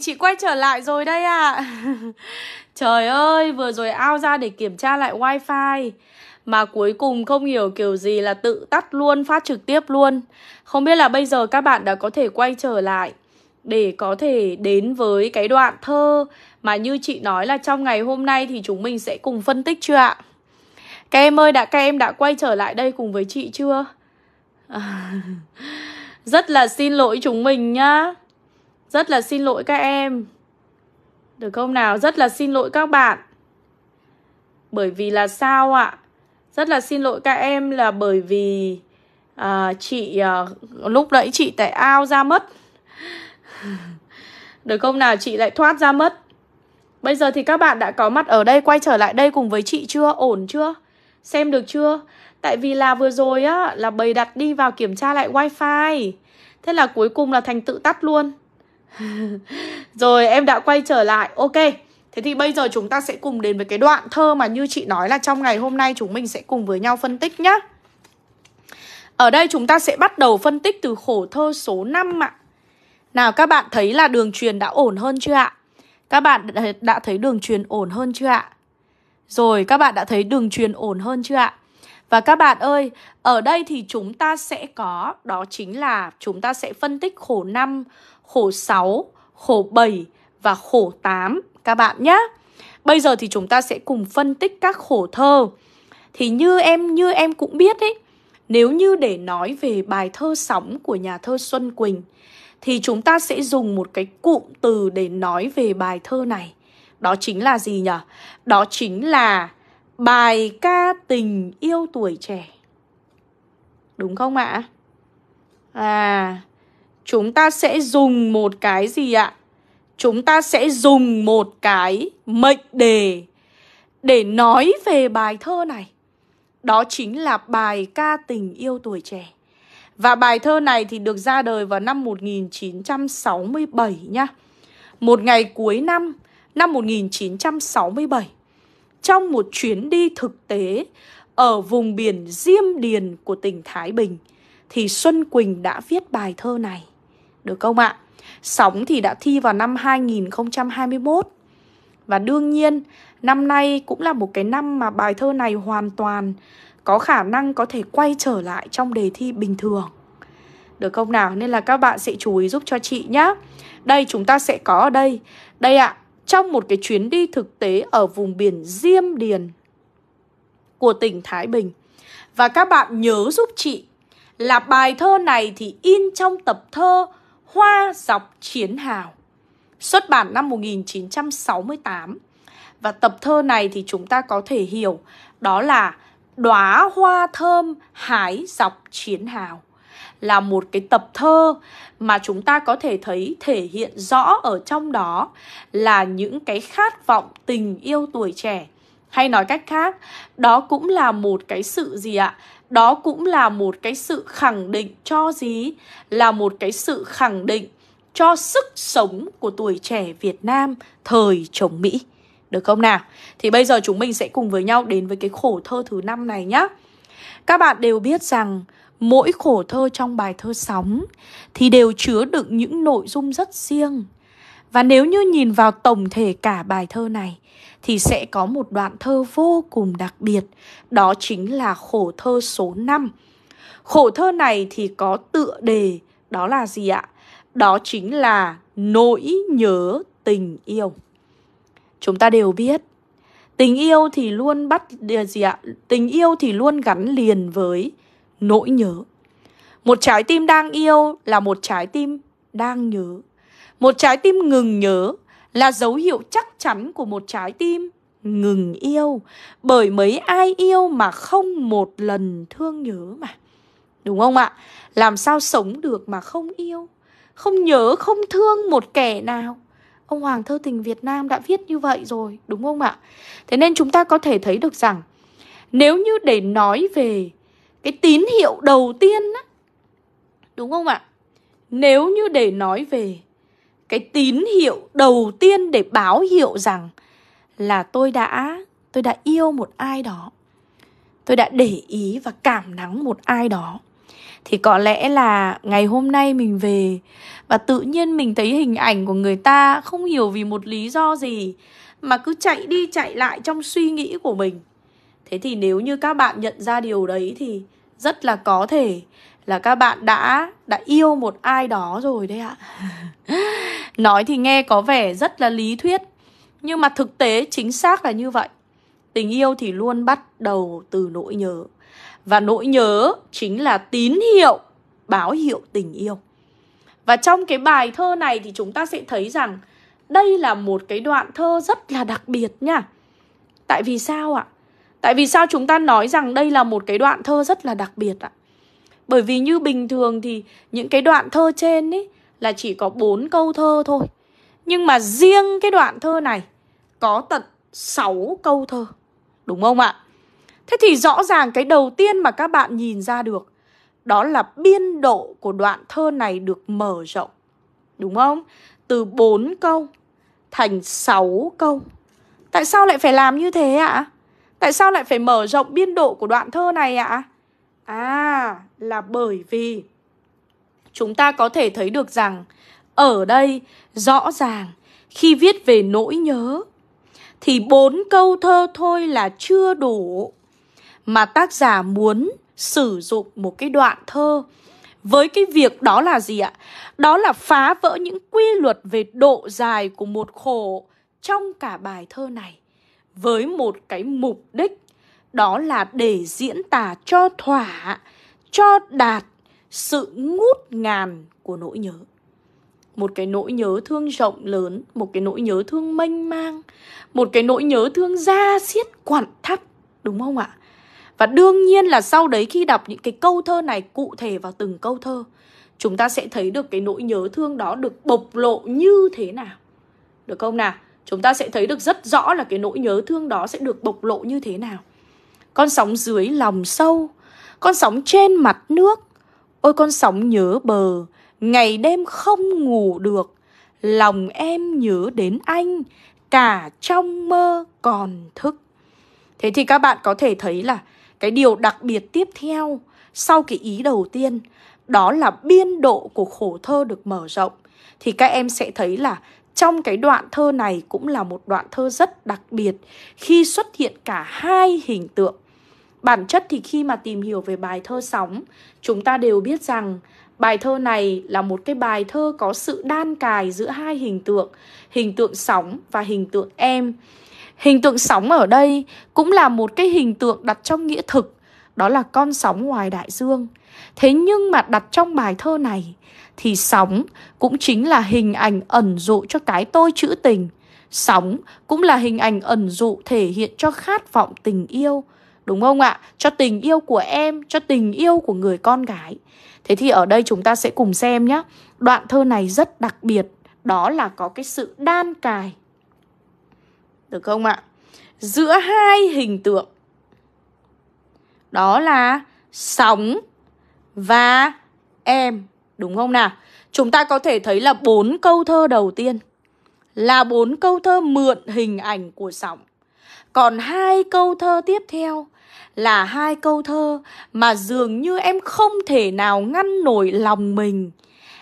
chị quay trở lại rồi đây ạ à. Trời ơi vừa rồi ao ra để kiểm tra lại wifi Mà cuối cùng không hiểu kiểu gì là tự tắt luôn phát trực tiếp luôn Không biết là bây giờ các bạn đã có thể quay trở lại để có thể đến với cái đoạn thơ mà như chị nói là trong ngày hôm nay thì chúng mình sẽ cùng phân tích chưa ạ? Các em ơi, đã các em đã quay trở lại đây cùng với chị chưa? rất là xin lỗi chúng mình nhá. Rất là xin lỗi các em Được không nào? Rất là xin lỗi các bạn Bởi vì là sao ạ? Rất là xin lỗi các em là bởi vì à, Chị à, Lúc đấy chị tại ao ra mất Được không nào? Chị lại thoát ra mất Bây giờ thì các bạn đã có mặt ở đây Quay trở lại đây cùng với chị chưa? Ổn chưa? Xem được chưa? Tại vì là vừa rồi á là bày đặt đi vào kiểm tra lại wifi Thế là cuối cùng là thành tự tắt luôn Rồi em đã quay trở lại Ok Thế thì bây giờ chúng ta sẽ cùng đến với cái đoạn thơ mà như chị nói là trong ngày hôm nay chúng mình sẽ cùng với nhau phân tích nhá. Ở đây chúng ta sẽ bắt đầu phân tích từ khổ thơ số 5 ạ. Nào các bạn thấy là đường truyền đã ổn hơn chưa ạ? Các bạn đã thấy đường truyền ổn hơn chưa ạ? Rồi các bạn đã thấy đường truyền ổn hơn chưa ạ? Và các bạn ơi, ở đây thì chúng ta sẽ có, đó chính là chúng ta sẽ phân tích khổ năm khổ 6, khổ 7 và khổ 8 các bạn nhé. Bây giờ thì chúng ta sẽ cùng phân tích các khổ thơ. Thì như em như em cũng biết ấy, nếu như để nói về bài thơ sóng của nhà thơ Xuân Quỳnh thì chúng ta sẽ dùng một cái cụm từ để nói về bài thơ này. Đó chính là gì nhỉ? Đó chính là bài ca tình yêu tuổi trẻ. Đúng không ạ? À, chúng ta sẽ dùng một cái gì ạ? Chúng ta sẽ dùng một cái mệnh đề để nói về bài thơ này. Đó chính là bài ca tình yêu tuổi trẻ. Và bài thơ này thì được ra đời vào năm 1967 nha. Một ngày cuối năm, năm 1967, trong một chuyến đi thực tế ở vùng biển Diêm Điền của tỉnh Thái Bình, thì Xuân Quỳnh đã viết bài thơ này được không ạ? Sóng thì đã thi vào năm 2021 Và đương nhiên năm nay cũng là một cái năm mà bài thơ này hoàn toàn có khả năng có thể quay trở lại trong đề thi bình thường Được không nào? Nên là các bạn sẽ chú ý giúp cho chị nhé Đây chúng ta sẽ có ở đây Đây ạ, trong một cái chuyến đi thực tế ở vùng biển Diêm Điền của tỉnh Thái Bình Và các bạn nhớ giúp chị là bài thơ này thì in trong tập thơ Hoa dọc chiến hào Xuất bản năm 1968 Và tập thơ này thì chúng ta có thể hiểu Đó là đóa hoa thơm hái dọc chiến hào là một cái tập thơ mà chúng ta có thể thấy thể hiện rõ ở trong đó là những cái khát vọng tình yêu tuổi trẻ hay nói cách khác đó cũng là một cái sự gì ạ đó cũng là một cái sự khẳng định cho gì là một cái sự khẳng định cho sức sống của tuổi trẻ Việt Nam thời chống Mỹ được không nào? Thì bây giờ chúng mình sẽ cùng với nhau đến với cái khổ thơ thứ năm này nhé. Các bạn đều biết rằng mỗi khổ thơ trong bài thơ sóng thì đều chứa đựng những nội dung rất riêng và nếu như nhìn vào tổng thể cả bài thơ này thì sẽ có một đoạn thơ vô cùng đặc biệt, đó chính là khổ thơ số 5. Khổ thơ này thì có tựa đề đó là gì ạ? Đó chính là nỗi nhớ tình yêu. Chúng ta đều biết tình yêu thì luôn bắt à, gì ạ? Tình yêu thì luôn gắn liền với nỗi nhớ. Một trái tim đang yêu là một trái tim đang nhớ một trái tim ngừng nhớ là dấu hiệu chắc chắn của một trái tim ngừng yêu bởi mấy ai yêu mà không một lần thương nhớ mà. Đúng không ạ? Làm sao sống được mà không yêu, không nhớ, không thương một kẻ nào? Ông Hoàng Thơ Tình Việt Nam đã viết như vậy rồi, đúng không ạ? Thế nên chúng ta có thể thấy được rằng nếu như để nói về cái tín hiệu đầu tiên á, đúng không ạ? Nếu như để nói về cái tín hiệu đầu tiên để báo hiệu rằng là tôi đã tôi đã yêu một ai đó tôi đã để ý và cảm nắng một ai đó thì có lẽ là ngày hôm nay mình về và tự nhiên mình thấy hình ảnh của người ta không hiểu vì một lý do gì mà cứ chạy đi chạy lại trong suy nghĩ của mình thế thì nếu như các bạn nhận ra điều đấy thì rất là có thể là các bạn đã đã yêu một ai đó rồi đấy ạ Nói thì nghe có vẻ rất là lý thuyết, nhưng mà thực tế chính xác là như vậy. Tình yêu thì luôn bắt đầu từ nỗi nhớ. Và nỗi nhớ chính là tín hiệu, báo hiệu tình yêu. Và trong cái bài thơ này thì chúng ta sẽ thấy rằng đây là một cái đoạn thơ rất là đặc biệt nha. Tại vì sao ạ? Tại vì sao chúng ta nói rằng đây là một cái đoạn thơ rất là đặc biệt ạ? Bởi vì như bình thường thì những cái đoạn thơ trên ấy là chỉ có bốn câu thơ thôi nhưng mà riêng cái đoạn thơ này có tận 6 câu thơ đúng không ạ thế thì rõ ràng cái đầu tiên mà các bạn nhìn ra được đó là biên độ của đoạn thơ này được mở rộng đúng không từ 4 câu thành 6 câu tại sao lại phải làm như thế ạ tại sao lại phải mở rộng biên độ của đoạn thơ này ạ à là bởi vì chúng ta có thể thấy được rằng ở đây rõ ràng khi viết về nỗi nhớ thì bốn câu thơ thôi là chưa đủ mà tác giả muốn sử dụng một cái đoạn thơ với cái việc đó là gì ạ? Đó là phá vỡ những quy luật về độ dài của một khổ trong cả bài thơ này với một cái mục đích đó là để diễn tả cho thỏa, cho đạt sự ngút ngàn của nỗi nhớ một cái nỗi nhớ thương rộng lớn một cái nỗi nhớ thương mênh mang một cái nỗi nhớ thương da xiết quặn thắt đúng không ạ và đương nhiên là sau đấy khi đọc những cái câu thơ này cụ thể vào từng câu thơ chúng ta sẽ thấy được cái nỗi nhớ thương đó được bộc lộ như thế nào được không nào chúng ta sẽ thấy được rất rõ là cái nỗi nhớ thương đó sẽ được bộc lộ như thế nào con sóng dưới lòng sâu con sóng trên mặt nước Ôi con sóng nhớ bờ, ngày đêm không ngủ được, lòng em nhớ đến anh, cả trong mơ còn thức. Thế thì các bạn có thể thấy là cái điều đặc biệt tiếp theo sau cái ý đầu tiên đó là biên độ của khổ thơ được mở rộng thì các em sẽ thấy là trong cái đoạn thơ này cũng là một đoạn thơ rất đặc biệt khi xuất hiện cả hai hình tượng Bản chất thì khi mà tìm hiểu về bài thơ sóng, chúng ta đều biết rằng bài thơ này là một cái bài thơ có sự đan cài giữa hai hình tượng, hình tượng sóng và hình tượng em. Hình tượng sóng ở đây cũng là một cái hình tượng đặt trong nghĩa thực, đó là con sóng ngoài đại dương. Thế nhưng mà đặt trong bài thơ này thì sóng cũng chính là hình ảnh ẩn dụ cho cái tôi trữ tình. Sóng cũng là hình ảnh ẩn dụ thể hiện cho khát vọng tình yêu đúng không ạ? Cho tình yêu của em, cho tình yêu của người con gái. Thế thì ở đây chúng ta sẽ cùng xem nhé. Đoạn thơ này rất đặc biệt, đó là có cái sự đan cài. Được không ạ? Giữa hai hình tượng. Đó là sóng và em, đúng không nào? Chúng ta có thể thấy là bốn câu thơ đầu tiên là bốn câu thơ mượn hình ảnh của sóng còn hai câu thơ tiếp theo là hai câu thơ mà dường như em không thể nào ngăn nổi lòng mình.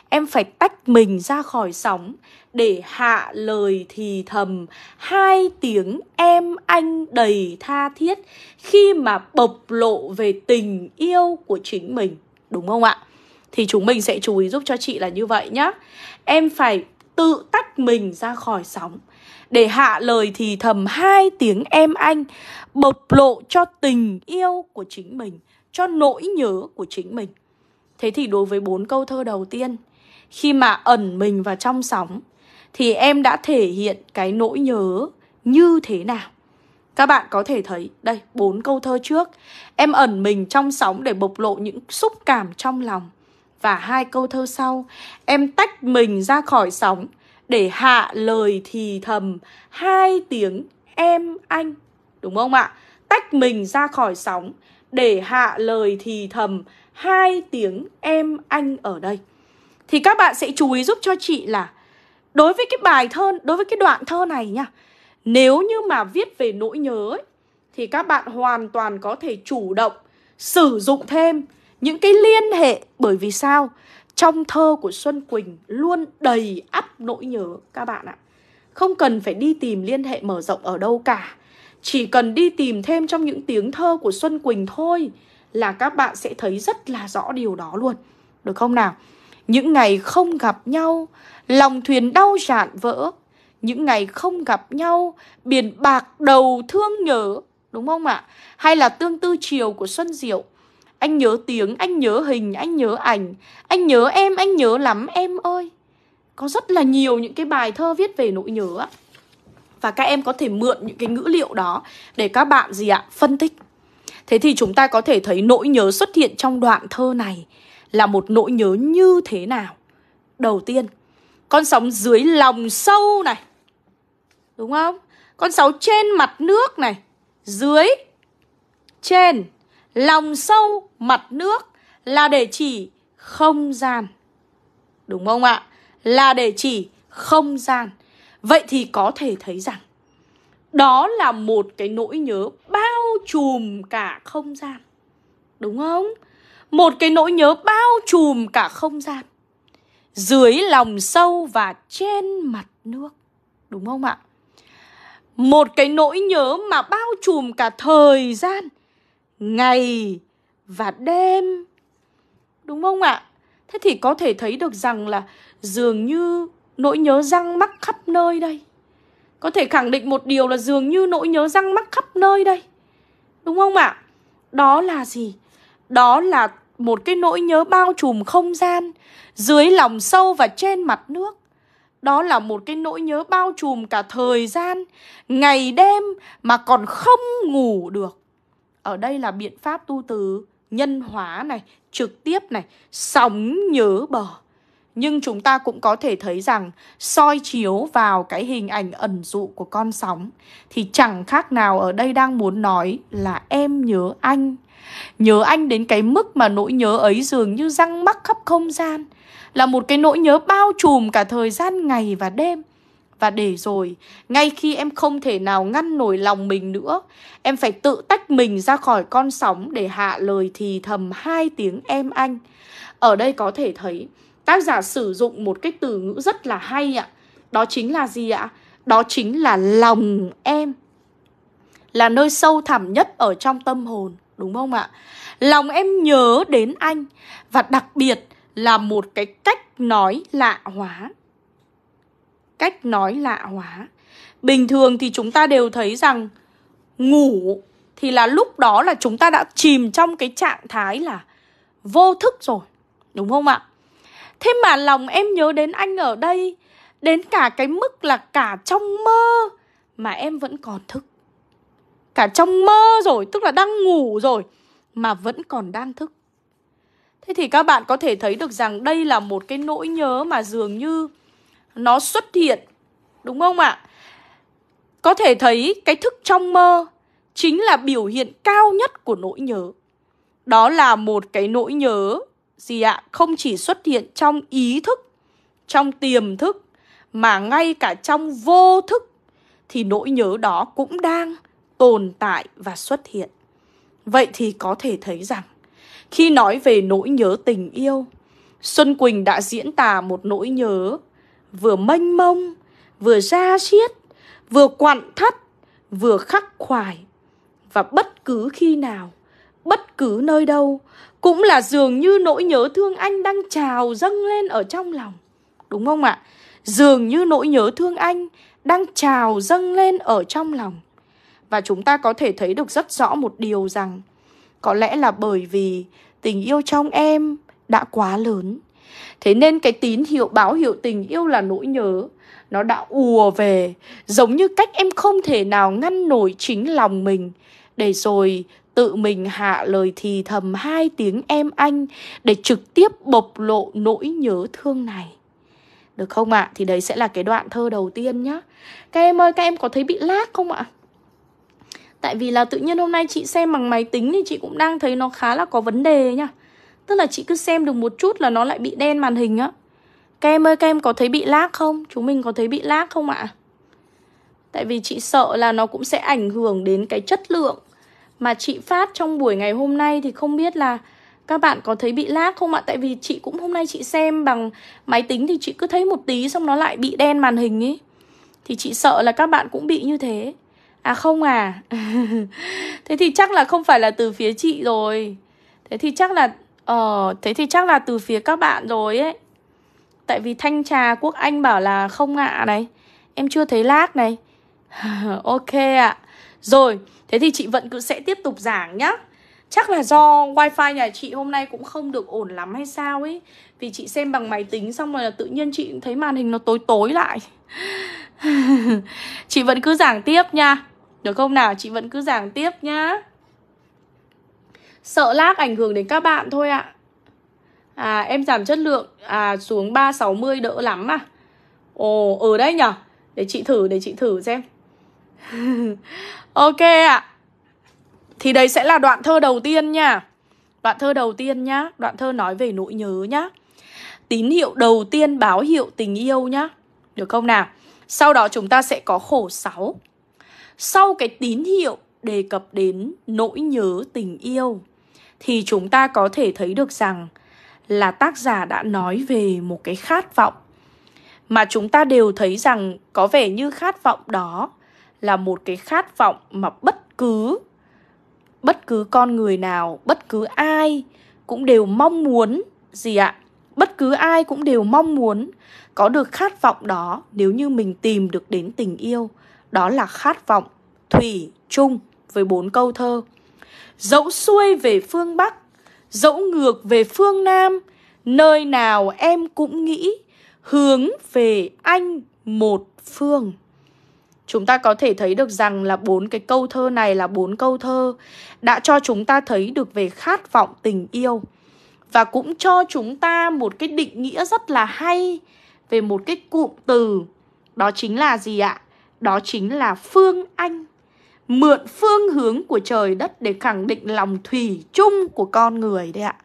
Em phải tách mình ra khỏi sóng để hạ lời thì thầm hai tiếng em anh đầy tha thiết khi mà bộc lộ về tình yêu của chính mình. Đúng không ạ? Thì chúng mình sẽ chú ý giúp cho chị là như vậy nhá. Em phải tự tách mình ra khỏi sóng để hạ lời thì thầm hai tiếng em anh bộc lộ cho tình yêu của chính mình cho nỗi nhớ của chính mình thế thì đối với bốn câu thơ đầu tiên khi mà ẩn mình vào trong sóng thì em đã thể hiện cái nỗi nhớ như thế nào các bạn có thể thấy đây bốn câu thơ trước em ẩn mình trong sóng để bộc lộ những xúc cảm trong lòng và hai câu thơ sau em tách mình ra khỏi sóng để hạ lời thì thầm hai tiếng em anh đúng không ạ tách mình ra khỏi sóng để hạ lời thì thầm hai tiếng em anh ở đây thì các bạn sẽ chú ý giúp cho chị là đối với cái bài thơ đối với cái đoạn thơ này nha nếu như mà viết về nỗi nhớ ấy, thì các bạn hoàn toàn có thể chủ động sử dụng thêm những cái liên hệ bởi vì sao trong thơ của Xuân Quỳnh luôn đầy ắp nỗi nhớ các bạn ạ. Không cần phải đi tìm liên hệ mở rộng ở đâu cả. Chỉ cần đi tìm thêm trong những tiếng thơ của Xuân Quỳnh thôi là các bạn sẽ thấy rất là rõ điều đó luôn. Được không nào? Những ngày không gặp nhau, lòng thuyền đau dạn vỡ. Những ngày không gặp nhau, biển bạc đầu thương nhớ. Đúng không ạ? Hay là tương tư chiều của Xuân Diệu anh nhớ tiếng, anh nhớ hình, anh nhớ ảnh Anh nhớ em, anh nhớ lắm em ơi Có rất là nhiều những cái bài thơ viết về nỗi nhớ á và các em có thể mượn những cái ngữ liệu đó để các bạn gì ạ phân tích thế thì chúng ta có thể thấy nỗi nhớ xuất hiện trong đoạn thơ này là một nỗi nhớ như thế nào đầu tiên con sóng dưới lòng sâu này đúng không con sóng trên mặt nước này dưới trên lòng sâu mặt nước là để chỉ không gian. Đúng không ạ? Là để chỉ không gian. Vậy thì có thể thấy rằng đó là một cái nỗi nhớ bao trùm cả không gian. Đúng không? Một cái nỗi nhớ bao trùm cả không gian. Dưới lòng sâu và trên mặt nước. Đúng không ạ? Một cái nỗi nhớ mà bao trùm cả thời gian ngày và đêm. Đúng không ạ? Thế thì có thể thấy được rằng là dường như nỗi nhớ răng mắc khắp nơi đây. Có thể khẳng định một điều là dường như nỗi nhớ răng mắc khắp nơi đây. Đúng không ạ? Đó là gì? Đó là một cái nỗi nhớ bao trùm không gian, dưới lòng sâu và trên mặt nước. Đó là một cái nỗi nhớ bao trùm cả thời gian, ngày đêm mà còn không ngủ được. Ở đây là biện pháp tu từ nhân hóa này, trực tiếp này, sóng nhớ bờ. Nhưng chúng ta cũng có thể thấy rằng soi chiếu vào cái hình ảnh ẩn dụ của con sóng thì chẳng khác nào ở đây đang muốn nói là em nhớ anh. Nhớ anh đến cái mức mà nỗi nhớ ấy dường như răng mắc khắp không gian. Là một cái nỗi nhớ bao trùm cả thời gian ngày và đêm và để rồi, ngay khi em không thể nào ngăn nổi lòng mình nữa, em phải tự tách mình ra khỏi con sóng để hạ lời thì thầm hai tiếng em anh. Ở đây có thể thấy, tác giả sử dụng một cái từ ngữ rất là hay ạ. Đó chính là gì ạ? Đó chính là lòng em. Là nơi sâu thẳm nhất ở trong tâm hồn, đúng không ạ? Lòng em nhớ đến anh và đặc biệt là một cái cách nói lạ hóa cách nói lạ hóa bình thường thì chúng ta đều thấy rằng ngủ thì là lúc đó là chúng ta đã chìm trong cái trạng thái là vô thức rồi đúng không ạ thế mà lòng em nhớ đến anh ở đây đến cả cái mức là cả trong mơ mà em vẫn còn thức cả trong mơ rồi tức là đang ngủ rồi mà vẫn còn đang thức thế thì các bạn có thể thấy được rằng đây là một cái nỗi nhớ mà dường như nó xuất hiện. Đúng không ạ? Có thể thấy cái thức trong mơ chính là biểu hiện cao nhất của nỗi nhớ. Đó là một cái nỗi nhớ gì ạ? Không chỉ xuất hiện trong ý thức, trong tiềm thức mà ngay cả trong vô thức thì nỗi nhớ đó cũng đang tồn tại và xuất hiện. Vậy thì có thể thấy rằng khi nói về nỗi nhớ tình yêu, Xuân Quỳnh đã diễn tả một nỗi nhớ vừa mênh mông, vừa da xiết, vừa quặn thắt, vừa khắc khoải. Và bất cứ khi nào, bất cứ nơi đâu, cũng là dường như nỗi nhớ thương anh đang trào dâng lên ở trong lòng. Đúng không ạ? Dường như nỗi nhớ thương anh đang trào dâng lên ở trong lòng. Và chúng ta có thể thấy được rất rõ một điều rằng có lẽ là bởi vì tình yêu trong em đã quá lớn Thế nên cái tín hiệu báo hiệu tình yêu là nỗi nhớ Nó đã ùa về Giống như cách em không thể nào ngăn nổi chính lòng mình Để rồi tự mình hạ lời thì thầm hai tiếng em anh Để trực tiếp bộc lộ nỗi nhớ thương này Được không ạ? À? Thì đấy sẽ là cái đoạn thơ đầu tiên nhá Các em ơi, các em có thấy bị lag không ạ? À? Tại vì là tự nhiên hôm nay chị xem bằng máy tính thì chị cũng đang thấy nó khá là có vấn đề nhá Tức là chị cứ xem được một chút là nó lại bị đen màn hình á Các em ơi các em có thấy bị lag không? Chúng mình có thấy bị lag không ạ? Tại vì chị sợ là nó cũng sẽ ảnh hưởng đến cái chất lượng Mà chị phát trong buổi ngày hôm nay thì không biết là các bạn có thấy bị lag không ạ? Tại vì chị cũng hôm nay chị xem bằng máy tính thì chị cứ thấy một tí xong nó lại bị đen màn hình ấy. Thì chị sợ là các bạn cũng bị như thế. À không à. thế thì chắc là không phải là từ phía chị rồi. Thế thì chắc là Ờ, thế thì chắc là từ phía các bạn rồi ấy. Tại vì thanh trà Quốc Anh bảo là không ngạ à này. Em chưa thấy lát này. ok ạ. À. Rồi, thế thì chị vẫn cứ sẽ tiếp tục giảng nhá. Chắc là do wifi nhà chị hôm nay cũng không được ổn lắm hay sao ấy Vì chị xem bằng máy tính xong rồi là tự nhiên chị thấy màn hình nó tối tối lại Chị vẫn cứ giảng tiếp nha Được không nào? Chị vẫn cứ giảng tiếp nhá Sợ lag ảnh hưởng đến các bạn thôi ạ. À. à em giảm chất lượng à xuống 360 đỡ lắm à. Ồ ở ờ đây nhở. Để chị thử để chị thử xem. ok ạ. À. Thì đấy sẽ là đoạn thơ đầu tiên nha. Đoạn thơ đầu tiên nhá, đoạn thơ nói về nỗi nhớ nhá. Tín hiệu đầu tiên báo hiệu tình yêu nhá. Được không nào? Sau đó chúng ta sẽ có khổ 6. Sau cái tín hiệu đề cập đến nỗi nhớ tình yêu thì chúng ta có thể thấy được rằng là tác giả đã nói về một cái khát vọng mà chúng ta đều thấy rằng có vẻ như khát vọng đó là một cái khát vọng mà bất cứ bất cứ con người nào, bất cứ ai cũng đều mong muốn gì ạ? Bất cứ ai cũng đều mong muốn có được khát vọng đó nếu như mình tìm được đến tình yêu. Đó là khát vọng thủy chung với bốn câu thơ dẫu xuôi về phương Bắc, dẫu ngược về phương Nam, nơi nào em cũng nghĩ hướng về anh một phương. Chúng ta có thể thấy được rằng là bốn cái câu thơ này là bốn câu thơ đã cho chúng ta thấy được về khát vọng tình yêu và cũng cho chúng ta một cái định nghĩa rất là hay về một cái cụm từ đó chính là gì ạ? Đó chính là phương anh mượn phương hướng của trời đất để khẳng định lòng thủy chung của con người đấy ạ.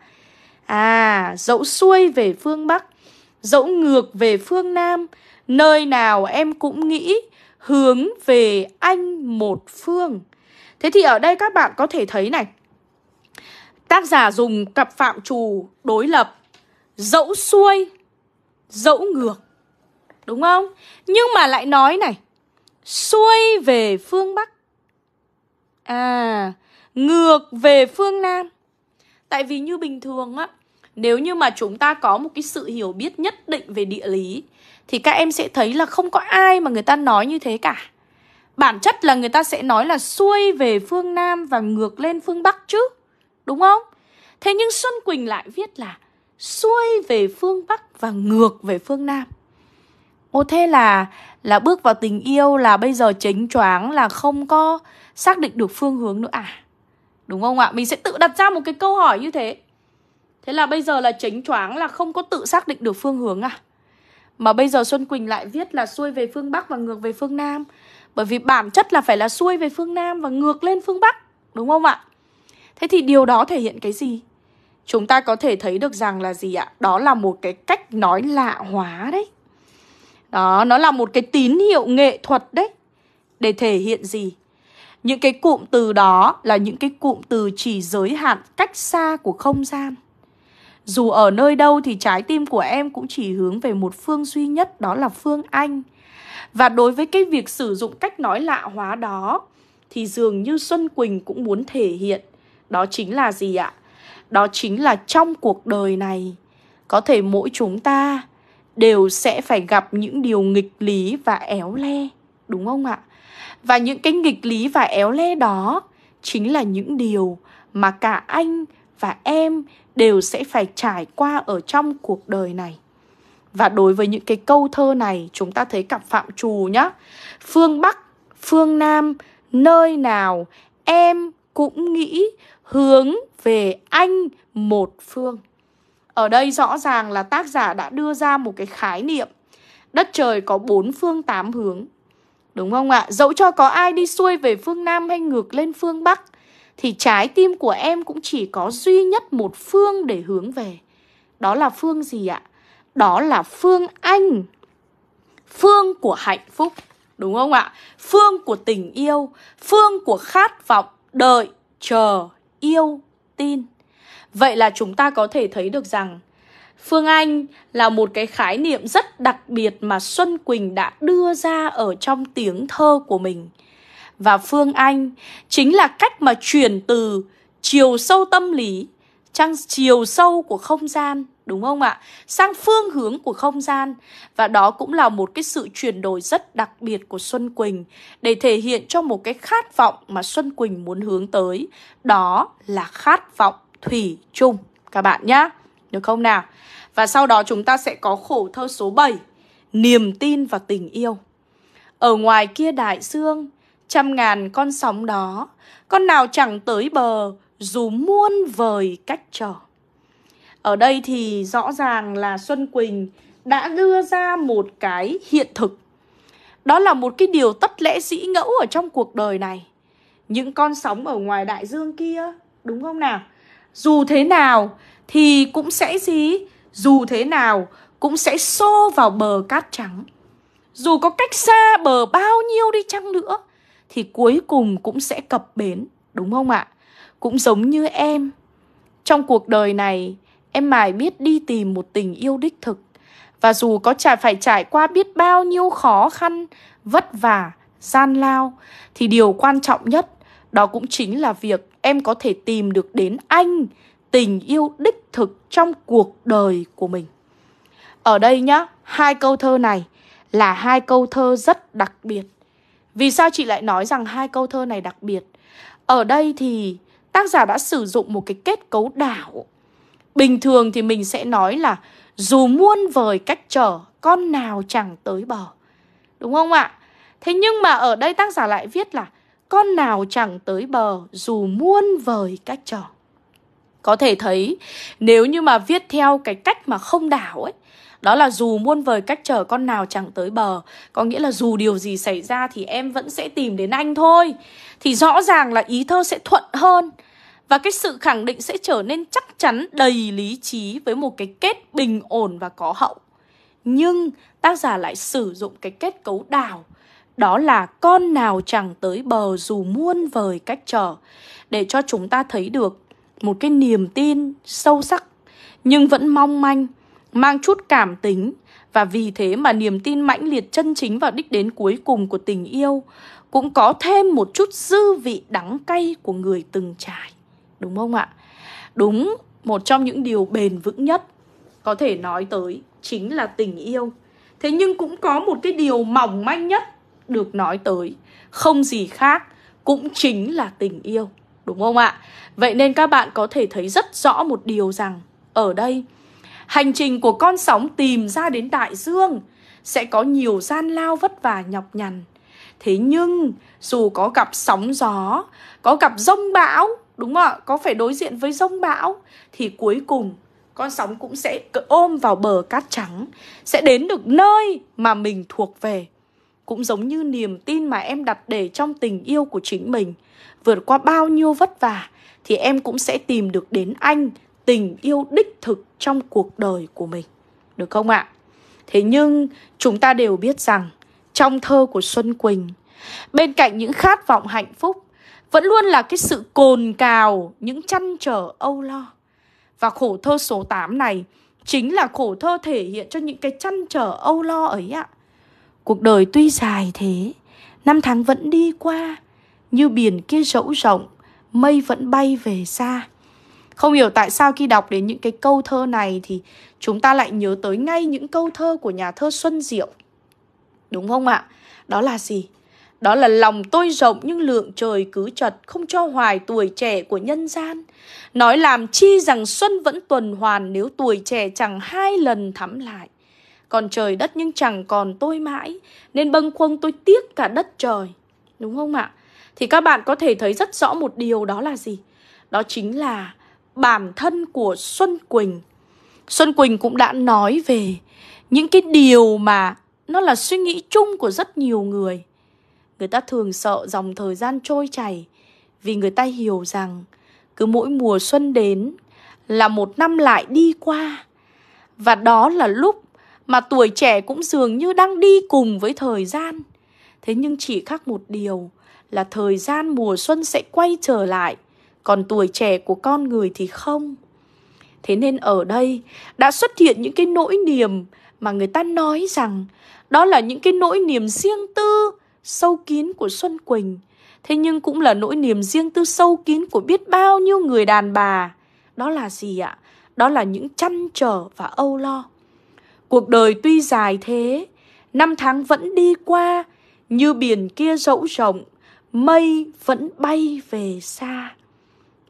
À, dẫu xuôi về phương Bắc, dẫu ngược về phương Nam, nơi nào em cũng nghĩ hướng về anh một phương. Thế thì ở đây các bạn có thể thấy này, tác giả dùng cặp phạm trù đối lập dẫu xuôi, dẫu ngược, đúng không? Nhưng mà lại nói này, xuôi về phương Bắc, À, ngược về phương Nam. Tại vì như bình thường á, nếu như mà chúng ta có một cái sự hiểu biết nhất định về địa lý thì các em sẽ thấy là không có ai mà người ta nói như thế cả. Bản chất là người ta sẽ nói là xuôi về phương Nam và ngược lên phương Bắc chứ. Đúng không? Thế nhưng Xuân Quỳnh lại viết là xuôi về phương Bắc và ngược về phương Nam. Ô thế là là bước vào tình yêu là bây giờ chính choáng là không có xác định được phương hướng nữa à đúng không ạ mình sẽ tự đặt ra một cái câu hỏi như thế thế là bây giờ là chánh choáng là không có tự xác định được phương hướng à mà bây giờ xuân quỳnh lại viết là xuôi về phương bắc và ngược về phương nam bởi vì bản chất là phải là xuôi về phương nam và ngược lên phương bắc đúng không ạ thế thì điều đó thể hiện cái gì chúng ta có thể thấy được rằng là gì ạ đó là một cái cách nói lạ hóa đấy đó nó là một cái tín hiệu nghệ thuật đấy để thể hiện gì những cái cụm từ đó là những cái cụm từ chỉ giới hạn cách xa của không gian dù ở nơi đâu thì trái tim của em cũng chỉ hướng về một phương duy nhất đó là phương anh và đối với cái việc sử dụng cách nói lạ hóa đó thì dường như xuân quỳnh cũng muốn thể hiện đó chính là gì ạ đó chính là trong cuộc đời này có thể mỗi chúng ta đều sẽ phải gặp những điều nghịch lý và éo le đúng không ạ và những cái nghịch lý và éo le đó chính là những điều mà cả anh và em đều sẽ phải trải qua ở trong cuộc đời này. Và đối với những cái câu thơ này chúng ta thấy cặp phạm trù nhá. Phương Bắc, phương Nam, nơi nào em cũng nghĩ hướng về anh một phương. Ở đây rõ ràng là tác giả đã đưa ra một cái khái niệm đất trời có bốn phương tám hướng Đúng không ạ? Dẫu cho có ai đi xuôi về phương Nam hay ngược lên phương Bắc thì trái tim của em cũng chỉ có duy nhất một phương để hướng về. Đó là phương gì ạ? Đó là phương anh. Phương của hạnh phúc, đúng không ạ? Phương của tình yêu, phương của khát vọng, đợi, chờ, yêu, tin. Vậy là chúng ta có thể thấy được rằng Phương Anh là một cái khái niệm rất đặc biệt mà Xuân Quỳnh đã đưa ra ở trong tiếng thơ của mình. Và Phương Anh chính là cách mà chuyển từ chiều sâu tâm lý sang chiều sâu của không gian, đúng không ạ? Sang phương hướng của không gian và đó cũng là một cái sự chuyển đổi rất đặc biệt của Xuân Quỳnh để thể hiện cho một cái khát vọng mà Xuân Quỳnh muốn hướng tới, đó là khát vọng thủy chung các bạn nhé được không nào? Và sau đó chúng ta sẽ có khổ thơ số 7, niềm tin và tình yêu. Ở ngoài kia đại dương, trăm ngàn con sóng đó, con nào chẳng tới bờ dù muôn vời cách trở. Ở đây thì rõ ràng là Xuân Quỳnh đã đưa ra một cái hiện thực. Đó là một cái điều tất lẽ dĩ ngẫu ở trong cuộc đời này. Những con sóng ở ngoài đại dương kia, đúng không nào? Dù thế nào thì cũng sẽ gì? Dù thế nào cũng sẽ xô vào bờ cát trắng. Dù có cách xa bờ bao nhiêu đi chăng nữa thì cuối cùng cũng sẽ cập bến, đúng không ạ? Cũng giống như em. Trong cuộc đời này, em mải biết đi tìm một tình yêu đích thực và dù có trải phải trải qua biết bao nhiêu khó khăn, vất vả, gian lao thì điều quan trọng nhất đó cũng chính là việc em có thể tìm được đến anh tình yêu đích thực trong cuộc đời của mình. Ở đây nhá, hai câu thơ này là hai câu thơ rất đặc biệt. Vì sao chị lại nói rằng hai câu thơ này đặc biệt? Ở đây thì tác giả đã sử dụng một cái kết cấu đảo. Bình thường thì mình sẽ nói là dù muôn vời cách trở, con nào chẳng tới bờ. Đúng không ạ? Thế nhưng mà ở đây tác giả lại viết là con nào chẳng tới bờ dù muôn vời cách trở. Có thể thấy nếu như mà viết theo cái cách mà không đảo ấy đó là dù muôn vời cách trở con nào chẳng tới bờ có nghĩa là dù điều gì xảy ra thì em vẫn sẽ tìm đến anh thôi thì rõ ràng là ý thơ sẽ thuận hơn và cái sự khẳng định sẽ trở nên chắc chắn đầy lý trí với một cái kết bình ổn và có hậu nhưng tác giả lại sử dụng cái kết cấu đảo đó là con nào chẳng tới bờ dù muôn vời cách trở để cho chúng ta thấy được một cái niềm tin sâu sắc nhưng vẫn mong manh, mang chút cảm tính và vì thế mà niềm tin mãnh liệt chân chính vào đích đến cuối cùng của tình yêu cũng có thêm một chút dư vị đắng cay của người từng trải. Đúng không ạ? Đúng, một trong những điều bền vững nhất có thể nói tới chính là tình yêu. Thế nhưng cũng có một cái điều mỏng manh nhất được nói tới, không gì khác cũng chính là tình yêu đúng không ạ? Vậy nên các bạn có thể thấy rất rõ một điều rằng ở đây hành trình của con sóng tìm ra đến đại dương sẽ có nhiều gian lao vất vả nhọc nhằn. Thế nhưng dù có gặp sóng gió, có gặp rông bão, đúng không ạ? Có phải đối diện với rông bão thì cuối cùng con sóng cũng sẽ ôm vào bờ cát trắng, sẽ đến được nơi mà mình thuộc về. Cũng giống như niềm tin mà em đặt để trong tình yêu của chính mình vượt qua bao nhiêu vất vả thì em cũng sẽ tìm được đến anh tình yêu đích thực trong cuộc đời của mình được không ạ thế nhưng chúng ta đều biết rằng trong thơ của xuân quỳnh bên cạnh những khát vọng hạnh phúc vẫn luôn là cái sự cồn cào những chăn trở âu lo và khổ thơ số 8 này chính là khổ thơ thể hiện cho những cái chăn trở âu lo ấy ạ cuộc đời tuy dài thế năm tháng vẫn đi qua như biển kia rỗng rộng, mây vẫn bay về xa. Không hiểu tại sao khi đọc đến những cái câu thơ này thì chúng ta lại nhớ tới ngay những câu thơ của nhà thơ Xuân Diệu. Đúng không ạ? Đó là gì? Đó là lòng tôi rộng nhưng lượng trời cứ chật Không cho hoài tuổi trẻ của nhân gian Nói làm chi rằng xuân vẫn tuần hoàn Nếu tuổi trẻ chẳng hai lần thắm lại Còn trời đất nhưng chẳng còn tôi mãi Nên bâng khuâng tôi tiếc cả đất trời Đúng không ạ? thì các bạn có thể thấy rất rõ một điều đó là gì? Đó chính là bản thân của Xuân Quỳnh. Xuân Quỳnh cũng đã nói về những cái điều mà nó là suy nghĩ chung của rất nhiều người. Người ta thường sợ dòng thời gian trôi chảy vì người ta hiểu rằng cứ mỗi mùa xuân đến là một năm lại đi qua. Và đó là lúc mà tuổi trẻ cũng dường như đang đi cùng với thời gian. Thế nhưng chỉ khác một điều là thời gian mùa xuân sẽ quay trở lại còn tuổi trẻ của con người thì không thế nên ở đây đã xuất hiện những cái nỗi niềm mà người ta nói rằng đó là những cái nỗi niềm riêng tư sâu kín của xuân quỳnh thế nhưng cũng là nỗi niềm riêng tư sâu kín của biết bao nhiêu người đàn bà đó là gì ạ đó là những chăn trở và âu lo cuộc đời tuy dài thế năm tháng vẫn đi qua như biển kia dẫu rộng mây vẫn bay về xa.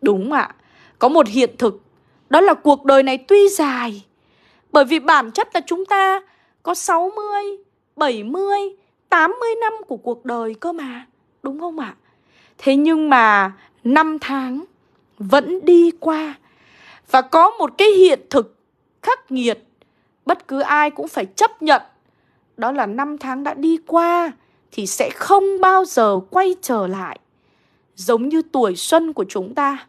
Đúng ạ, có một hiện thực, đó là cuộc đời này tuy dài, bởi vì bản chất là chúng ta có 60, 70, 80 năm của cuộc đời cơ mà, đúng không ạ? Thế nhưng mà năm tháng vẫn đi qua và có một cái hiện thực khắc nghiệt bất cứ ai cũng phải chấp nhận đó là năm tháng đã đi qua thì sẽ không bao giờ quay trở lại. Giống như tuổi xuân của chúng ta,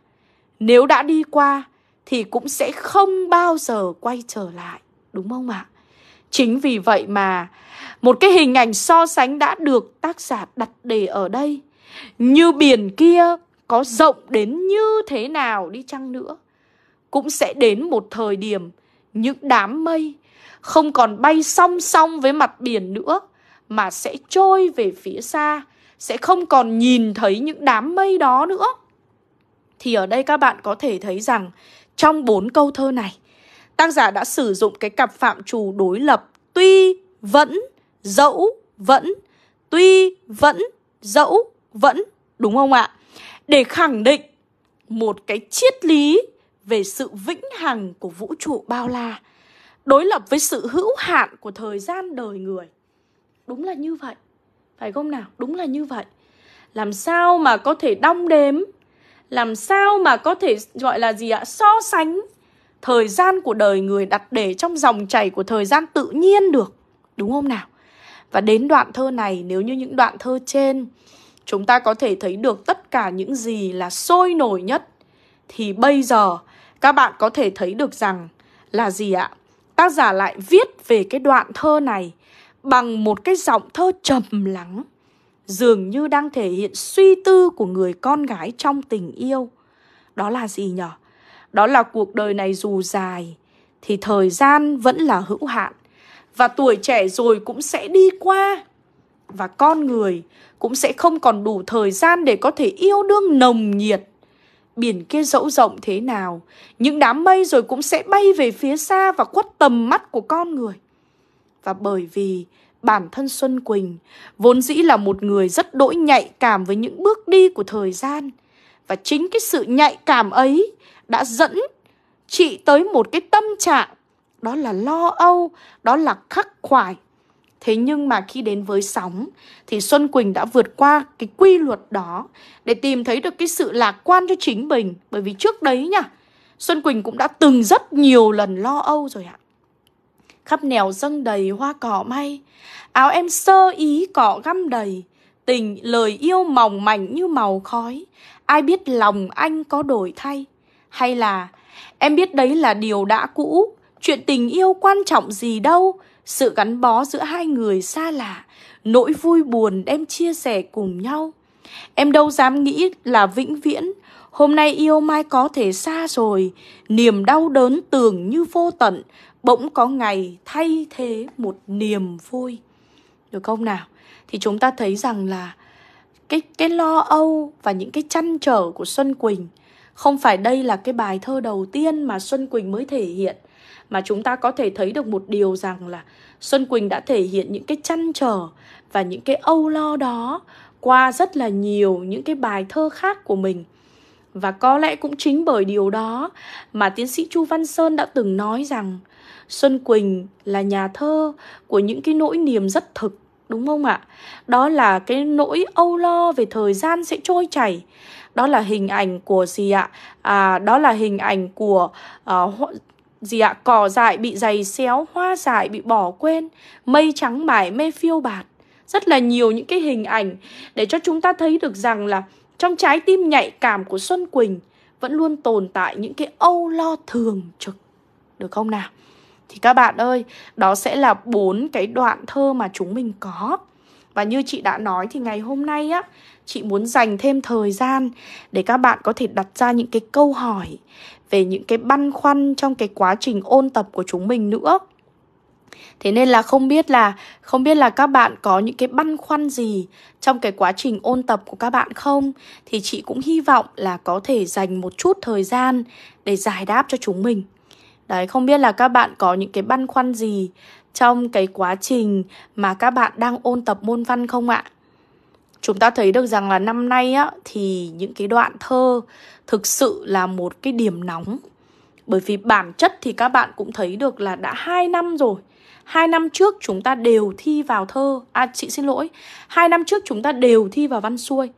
nếu đã đi qua thì cũng sẽ không bao giờ quay trở lại, đúng không ạ? Chính vì vậy mà một cái hình ảnh so sánh đã được tác giả đặt đề ở đây. Như biển kia có rộng đến như thế nào đi chăng nữa, cũng sẽ đến một thời điểm những đám mây không còn bay song song với mặt biển nữa mà sẽ trôi về phía xa sẽ không còn nhìn thấy những đám mây đó nữa thì ở đây các bạn có thể thấy rằng trong bốn câu thơ này tác giả đã sử dụng cái cặp phạm trù đối lập tuy vẫn dẫu vẫn tuy vẫn dẫu vẫn đúng không ạ để khẳng định một cái triết lý về sự vĩnh hằng của vũ trụ bao la đối lập với sự hữu hạn của thời gian đời người đúng là như vậy phải không nào đúng là như vậy làm sao mà có thể đong đếm làm sao mà có thể gọi là gì ạ so sánh thời gian của đời người đặt để trong dòng chảy của thời gian tự nhiên được đúng không nào và đến đoạn thơ này nếu như những đoạn thơ trên chúng ta có thể thấy được tất cả những gì là sôi nổi nhất thì bây giờ các bạn có thể thấy được rằng là gì ạ tác giả lại viết về cái đoạn thơ này bằng một cái giọng thơ trầm lắng, dường như đang thể hiện suy tư của người con gái trong tình yêu. Đó là gì nhở? Đó là cuộc đời này dù dài thì thời gian vẫn là hữu hạn và tuổi trẻ rồi cũng sẽ đi qua và con người cũng sẽ không còn đủ thời gian để có thể yêu đương nồng nhiệt. Biển kia dẫu rộng thế nào, những đám mây rồi cũng sẽ bay về phía xa và khuất tầm mắt của con người và bởi vì bản thân Xuân Quỳnh vốn dĩ là một người rất đỗi nhạy cảm với những bước đi của thời gian và chính cái sự nhạy cảm ấy đã dẫn chị tới một cái tâm trạng đó là lo âu, đó là khắc khoải. Thế nhưng mà khi đến với sóng thì Xuân Quỳnh đã vượt qua cái quy luật đó để tìm thấy được cái sự lạc quan cho chính mình bởi vì trước đấy nhá, Xuân Quỳnh cũng đã từng rất nhiều lần lo âu rồi ạ khắp nẻo dâng đầy hoa cỏ may áo em sơ ý cỏ găm đầy tình lời yêu mỏng mảnh như màu khói ai biết lòng anh có đổi thay hay là em biết đấy là điều đã cũ chuyện tình yêu quan trọng gì đâu sự gắn bó giữa hai người xa lạ nỗi vui buồn đem chia sẻ cùng nhau em đâu dám nghĩ là vĩnh viễn hôm nay yêu mai có thể xa rồi niềm đau đớn tưởng như vô tận bỗng có ngày thay thế một niềm vui được không nào thì chúng ta thấy rằng là cái cái lo âu và những cái chăn trở của xuân quỳnh không phải đây là cái bài thơ đầu tiên mà xuân quỳnh mới thể hiện mà chúng ta có thể thấy được một điều rằng là xuân quỳnh đã thể hiện những cái chăn trở và những cái âu lo đó qua rất là nhiều những cái bài thơ khác của mình và có lẽ cũng chính bởi điều đó mà tiến sĩ chu văn sơn đã từng nói rằng Xuân Quỳnh là nhà thơ của những cái nỗi niềm rất thực đúng không ạ? Đó là cái nỗi âu lo về thời gian sẽ trôi chảy. Đó là hình ảnh của gì ạ? À, đó là hình ảnh của uh, gì ạ? Cỏ dại bị dày xéo, hoa dại bị bỏ quên, mây trắng mải mê phiêu bạt. Rất là nhiều những cái hình ảnh để cho chúng ta thấy được rằng là trong trái tim nhạy cảm của Xuân Quỳnh vẫn luôn tồn tại những cái âu lo thường trực. Được không nào? thì các bạn ơi, đó sẽ là bốn cái đoạn thơ mà chúng mình có. Và như chị đã nói thì ngày hôm nay á, chị muốn dành thêm thời gian để các bạn có thể đặt ra những cái câu hỏi về những cái băn khoăn trong cái quá trình ôn tập của chúng mình nữa. Thế nên là không biết là không biết là các bạn có những cái băn khoăn gì trong cái quá trình ôn tập của các bạn không thì chị cũng hy vọng là có thể dành một chút thời gian để giải đáp cho chúng mình. Đấy, không biết là các bạn có những cái băn khoăn gì trong cái quá trình mà các bạn đang ôn tập môn văn không ạ? Chúng ta thấy được rằng là năm nay á, thì những cái đoạn thơ thực sự là một cái điểm nóng. Bởi vì bản chất thì các bạn cũng thấy được là đã hai năm rồi. Hai năm trước chúng ta đều thi vào thơ À chị xin lỗi Hai năm trước chúng ta đều thi vào văn xuôi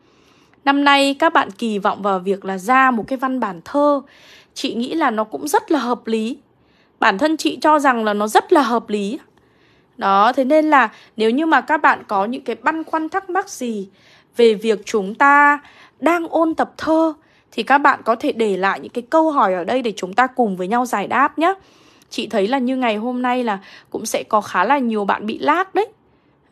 Năm nay các bạn kỳ vọng vào việc là ra một cái văn bản thơ chị nghĩ là nó cũng rất là hợp lý bản thân chị cho rằng là nó rất là hợp lý đó thế nên là nếu như mà các bạn có những cái băn khoăn thắc mắc gì về việc chúng ta đang ôn tập thơ thì các bạn có thể để lại những cái câu hỏi ở đây để chúng ta cùng với nhau giải đáp nhé chị thấy là như ngày hôm nay là cũng sẽ có khá là nhiều bạn bị lag đấy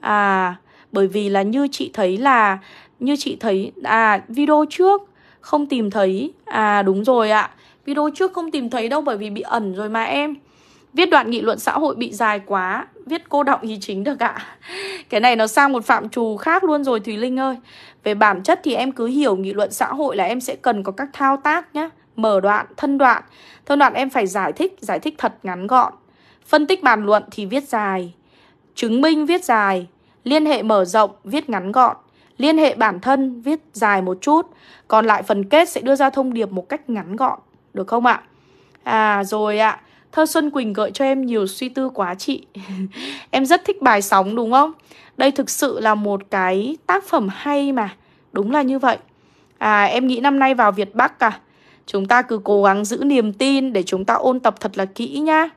à bởi vì là như chị thấy là như chị thấy à video trước không tìm thấy à đúng rồi ạ à Video trước không tìm thấy đâu bởi vì bị ẩn rồi mà em Viết đoạn nghị luận xã hội bị dài quá Viết cô động ý chính được ạ Cái này nó sang một phạm trù khác luôn rồi Thùy Linh ơi Về bản chất thì em cứ hiểu nghị luận xã hội là em sẽ cần có các thao tác nhá Mở đoạn, thân đoạn Thân đoạn em phải giải thích, giải thích thật ngắn gọn Phân tích bàn luận thì viết dài Chứng minh viết dài Liên hệ mở rộng viết ngắn gọn Liên hệ bản thân viết dài một chút Còn lại phần kết sẽ đưa ra thông điệp một cách ngắn gọn được không ạ? À rồi ạ, thơ Xuân Quỳnh gợi cho em nhiều suy tư quá chị. em rất thích bài sóng đúng không? Đây thực sự là một cái tác phẩm hay mà, đúng là như vậy. À em nghĩ năm nay vào Việt Bắc à, chúng ta cứ cố gắng giữ niềm tin để chúng ta ôn tập thật là kỹ nhá.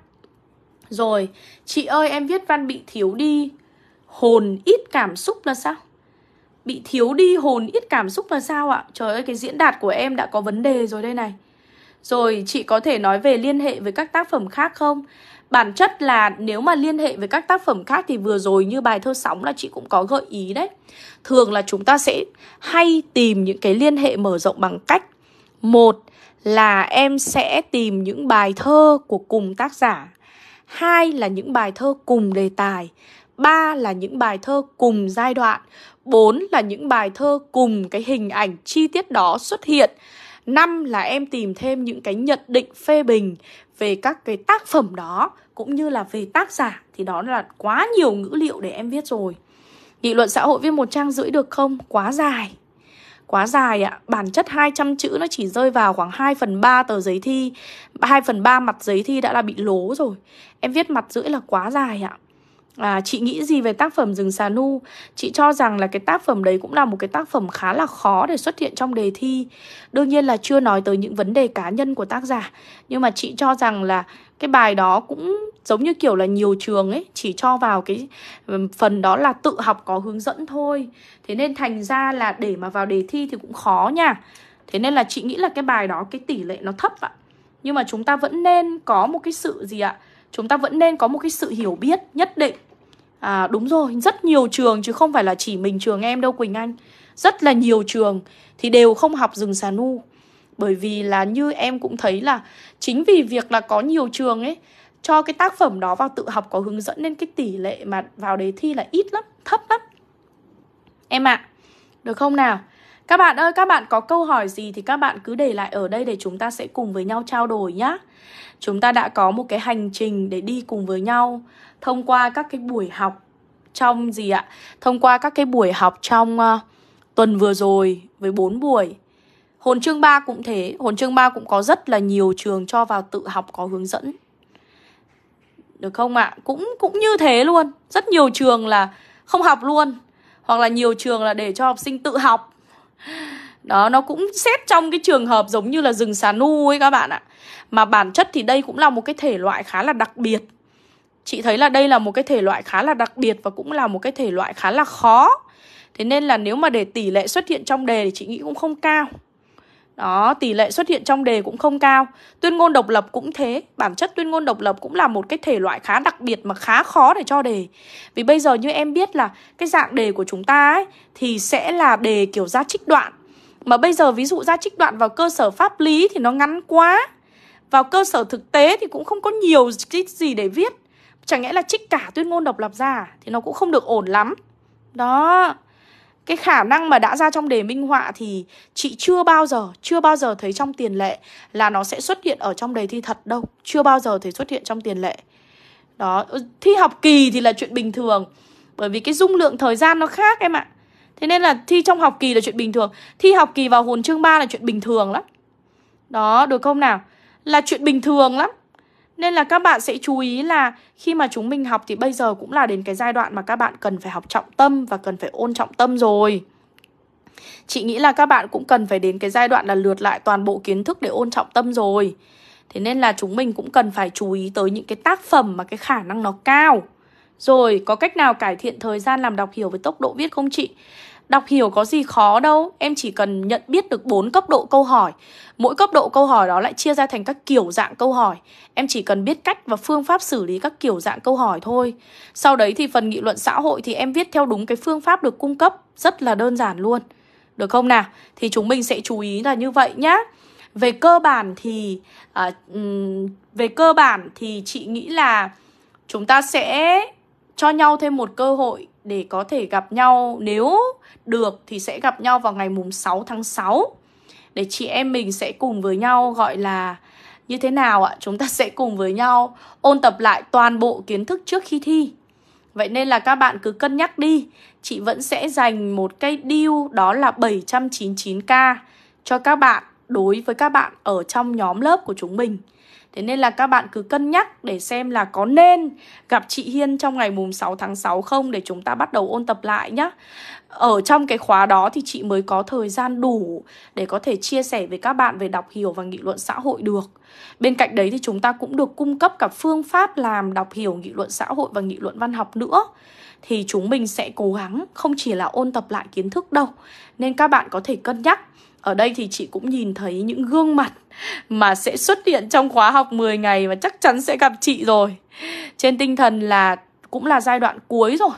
Rồi, chị ơi em viết văn bị thiếu đi Hồn ít cảm xúc là sao? Bị thiếu đi hồn ít cảm xúc là sao ạ? Trời ơi cái diễn đạt của em đã có vấn đề rồi đây này rồi chị có thể nói về liên hệ với các tác phẩm khác không? Bản chất là nếu mà liên hệ với các tác phẩm khác thì vừa rồi như bài thơ sóng là chị cũng có gợi ý đấy. Thường là chúng ta sẽ hay tìm những cái liên hệ mở rộng bằng cách một là em sẽ tìm những bài thơ của cùng tác giả hai là những bài thơ cùng đề tài, ba là những bài thơ cùng giai đoạn, bốn là những bài thơ cùng cái hình ảnh chi tiết đó xuất hiện năm là em tìm thêm những cái nhận định phê bình về các cái tác phẩm đó cũng như là về tác giả thì đó là quá nhiều ngữ liệu để em viết rồi nghị luận xã hội viết một trang rưỡi được không quá dài quá dài ạ. Bản chất 200 chữ nó chỉ rơi vào khoảng 2 phần 3 tờ giấy thi. 2 phần 3 mặt giấy thi đã là bị lố rồi. Em viết mặt rưỡi là quá dài ạ à, chị nghĩ gì về tác phẩm rừng xà nu chị cho rằng là cái tác phẩm đấy cũng là một cái tác phẩm khá là khó để xuất hiện trong đề thi đương nhiên là chưa nói tới những vấn đề cá nhân của tác giả nhưng mà chị cho rằng là cái bài đó cũng giống như kiểu là nhiều trường ấy chỉ cho vào cái phần đó là tự học có hướng dẫn thôi thế nên thành ra là để mà vào đề thi thì cũng khó nha thế nên là chị nghĩ là cái bài đó cái tỷ lệ nó thấp ạ nhưng mà chúng ta vẫn nên có một cái sự gì ạ chúng ta vẫn nên có một cái sự hiểu biết nhất định À, đúng rồi, rất nhiều trường chứ không phải là chỉ mình trường em đâu Quỳnh Anh. Rất là nhiều trường thì đều không học rừng xà nu. Bởi vì là như em cũng thấy là chính vì việc là có nhiều trường ấy cho cái tác phẩm đó vào tự học có hướng dẫn nên cái tỷ lệ mà vào đề thi là ít lắm, thấp lắm. Em ạ, à, được không nào? Các bạn ơi, các bạn có câu hỏi gì thì các bạn cứ để lại ở đây để chúng ta sẽ cùng với nhau trao đổi nhá Chúng ta đã có một cái hành trình để đi cùng với nhau thông qua các cái buổi học trong gì ạ? Thông qua các cái buổi học trong uh, tuần vừa rồi với 4 buổi. Hồn chương 3 cũng thế, hồn chương 3 cũng có rất là nhiều trường cho vào tự học có hướng dẫn. Được không ạ? Cũng cũng như thế luôn, rất nhiều trường là không học luôn hoặc là nhiều trường là để cho học sinh tự học đó nó cũng xét trong cái trường hợp giống như là rừng xà nu ấy các bạn ạ mà bản chất thì đây cũng là một cái thể loại khá là đặc biệt chị thấy là đây là một cái thể loại khá là đặc biệt và cũng là một cái thể loại khá là khó thế nên là nếu mà để tỷ lệ xuất hiện trong đề thì chị nghĩ cũng không cao đó, tỷ lệ xuất hiện trong đề cũng không cao. Tuyên ngôn độc lập cũng thế, bản chất tuyên ngôn độc lập cũng là một cái thể loại khá đặc biệt mà khá khó để cho đề. Vì bây giờ như em biết là cái dạng đề của chúng ta ấy thì sẽ là đề kiểu ra trích đoạn. Mà bây giờ ví dụ ra trích đoạn vào cơ sở pháp lý thì nó ngắn quá. Vào cơ sở thực tế thì cũng không có nhiều cái gì để viết. Chẳng lẽ là trích cả tuyên ngôn độc lập ra thì nó cũng không được ổn lắm. Đó cái khả năng mà đã ra trong đề minh họa thì chị chưa bao giờ chưa bao giờ thấy trong tiền lệ là nó sẽ xuất hiện ở trong đề thi thật đâu chưa bao giờ thấy xuất hiện trong tiền lệ đó thi học kỳ thì là chuyện bình thường bởi vì cái dung lượng thời gian nó khác em ạ thế nên là thi trong học kỳ là chuyện bình thường thi học kỳ vào hồn chương 3 là chuyện bình thường lắm đó được không nào là chuyện bình thường lắm nên là các bạn sẽ chú ý là khi mà chúng mình học thì bây giờ cũng là đến cái giai đoạn mà các bạn cần phải học trọng tâm và cần phải ôn trọng tâm rồi. Chị nghĩ là các bạn cũng cần phải đến cái giai đoạn là lượt lại toàn bộ kiến thức để ôn trọng tâm rồi. Thế nên là chúng mình cũng cần phải chú ý tới những cái tác phẩm mà cái khả năng nó cao. Rồi, có cách nào cải thiện thời gian làm đọc hiểu với tốc độ viết không chị? Đọc hiểu có gì khó đâu, em chỉ cần nhận biết được bốn cấp độ câu hỏi. Mỗi cấp độ câu hỏi đó lại chia ra thành các kiểu dạng câu hỏi. Em chỉ cần biết cách và phương pháp xử lý các kiểu dạng câu hỏi thôi. Sau đấy thì phần nghị luận xã hội thì em viết theo đúng cái phương pháp được cung cấp, rất là đơn giản luôn. Được không nào? Thì chúng mình sẽ chú ý là như vậy nhá. Về cơ bản thì à, về cơ bản thì chị nghĩ là chúng ta sẽ cho nhau thêm một cơ hội để có thể gặp nhau nếu được thì sẽ gặp nhau vào ngày mùng 6 tháng 6 để chị em mình sẽ cùng với nhau gọi là như thế nào ạ? Chúng ta sẽ cùng với nhau ôn tập lại toàn bộ kiến thức trước khi thi. Vậy nên là các bạn cứ cân nhắc đi. Chị vẫn sẽ dành một cái deal đó là 799k cho các bạn đối với các bạn ở trong nhóm lớp của chúng mình. Thế nên là các bạn cứ cân nhắc để xem là có nên gặp chị Hiên trong ngày mùng 6 tháng 6 không để chúng ta bắt đầu ôn tập lại nhá. Ở trong cái khóa đó thì chị mới có thời gian đủ để có thể chia sẻ với các bạn về đọc hiểu và nghị luận xã hội được. Bên cạnh đấy thì chúng ta cũng được cung cấp cả phương pháp làm đọc hiểu nghị luận xã hội và nghị luận văn học nữa thì chúng mình sẽ cố gắng không chỉ là ôn tập lại kiến thức đâu nên các bạn có thể cân nhắc ở đây thì chị cũng nhìn thấy những gương mặt mà sẽ xuất hiện trong khóa học 10 ngày và chắc chắn sẽ gặp chị rồi. Trên tinh thần là cũng là giai đoạn cuối rồi.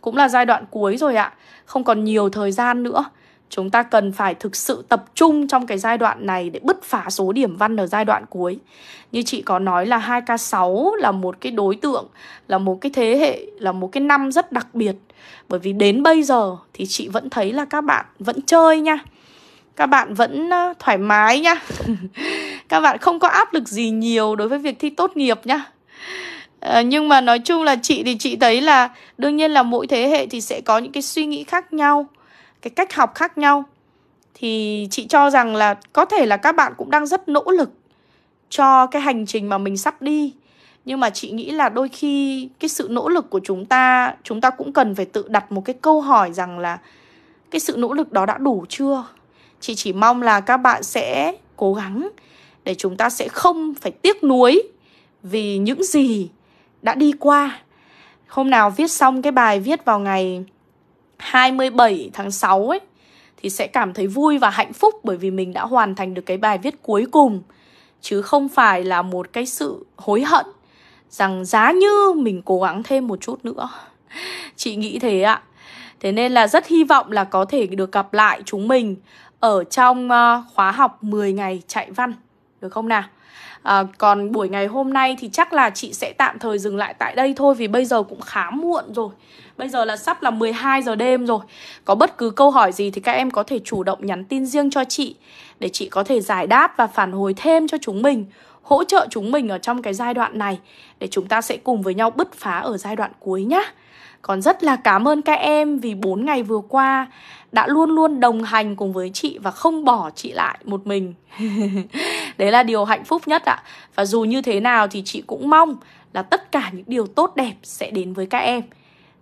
Cũng là giai đoạn cuối rồi ạ. Không còn nhiều thời gian nữa. Chúng ta cần phải thực sự tập trung trong cái giai đoạn này để bứt phá số điểm văn ở giai đoạn cuối. Như chị có nói là 2K6 là một cái đối tượng, là một cái thế hệ, là một cái năm rất đặc biệt. Bởi vì đến bây giờ thì chị vẫn thấy là các bạn vẫn chơi nha các bạn vẫn ờ, thoải mái nhá các bạn không có áp lực gì nhiều đối với việc thi tốt nghiệp nhá à, nhưng mà nói chung là chị thì chị thấy là đương nhiên là mỗi thế hệ thì sẽ có những cái suy nghĩ khác nhau cái cách học khác nhau thì chị cho rằng là có thể là các bạn cũng đang rất nỗ lực cho cái hành trình mà mình sắp đi nhưng mà chị nghĩ là đôi khi cái sự nỗ lực của chúng ta chúng ta cũng cần phải tự đặt một cái câu hỏi rằng là cái sự nỗ lực đó đã đủ chưa chị chỉ mong là các bạn sẽ cố gắng để chúng ta sẽ không phải tiếc nuối vì những gì đã đi qua. Hôm nào viết xong cái bài viết vào ngày 27 tháng 6 ấy thì sẽ cảm thấy vui và hạnh phúc bởi vì mình đã hoàn thành được cái bài viết cuối cùng chứ không phải là một cái sự hối hận rằng giá như mình cố gắng thêm một chút nữa. Chị nghĩ thế ạ. Thế nên là rất hy vọng là có thể được gặp lại chúng mình ở trong ờ, khóa học 10 ngày chạy văn được không nào? À, còn buổi ngày hôm nay thì chắc là chị sẽ tạm thời dừng lại tại đây thôi vì bây giờ cũng khá muộn rồi. Bây giờ là sắp là 12 giờ đêm rồi. Có bất cứ câu hỏi gì thì các em có thể chủ động nhắn tin riêng cho chị để chị có thể giải đáp và phản hồi thêm cho chúng mình, hỗ trợ chúng mình ở trong cái giai đoạn này để chúng ta sẽ cùng với nhau bứt phá ở giai đoạn cuối nhá. Còn rất là cảm ơn các em vì 4 ngày vừa qua đã luôn luôn đồng hành cùng với chị và không bỏ chị lại một mình. Đấy là điều hạnh phúc nhất ạ. Và dù như thế nào thì chị cũng mong là tất cả những điều tốt đẹp sẽ đến với các em.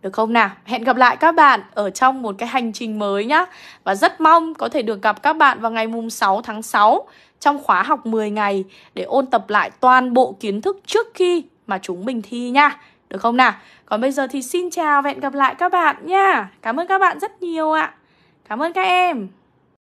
Được không nào? Hẹn gặp lại các bạn ở trong một cái hành trình mới nhá. Và rất mong có thể được gặp các bạn vào ngày mùng 6 tháng 6 trong khóa học 10 ngày để ôn tập lại toàn bộ kiến thức trước khi mà chúng mình thi nha được không nào? Còn bây giờ thì xin chào và hẹn gặp lại các bạn nha. Cảm ơn các bạn rất nhiều ạ. Cảm ơn các em.